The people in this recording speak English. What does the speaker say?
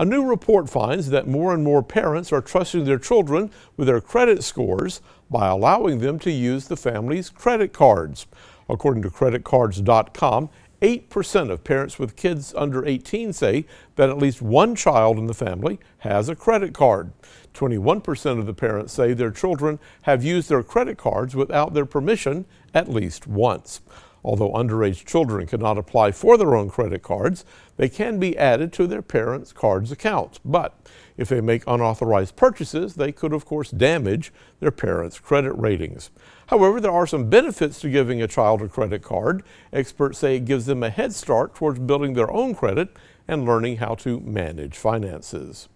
A new report finds that more and more parents are trusting their children with their credit scores by allowing them to use the family's credit cards. According to creditcards.com, 8% of parents with kids under 18 say that at least one child in the family has a credit card. 21% of the parents say their children have used their credit cards without their permission at least once. Although underage children cannot apply for their own credit cards, they can be added to their parents' cards accounts. But if they make unauthorized purchases, they could, of course, damage their parents' credit ratings. However, there are some benefits to giving a child a credit card. Experts say it gives them a head start towards building their own credit and learning how to manage finances.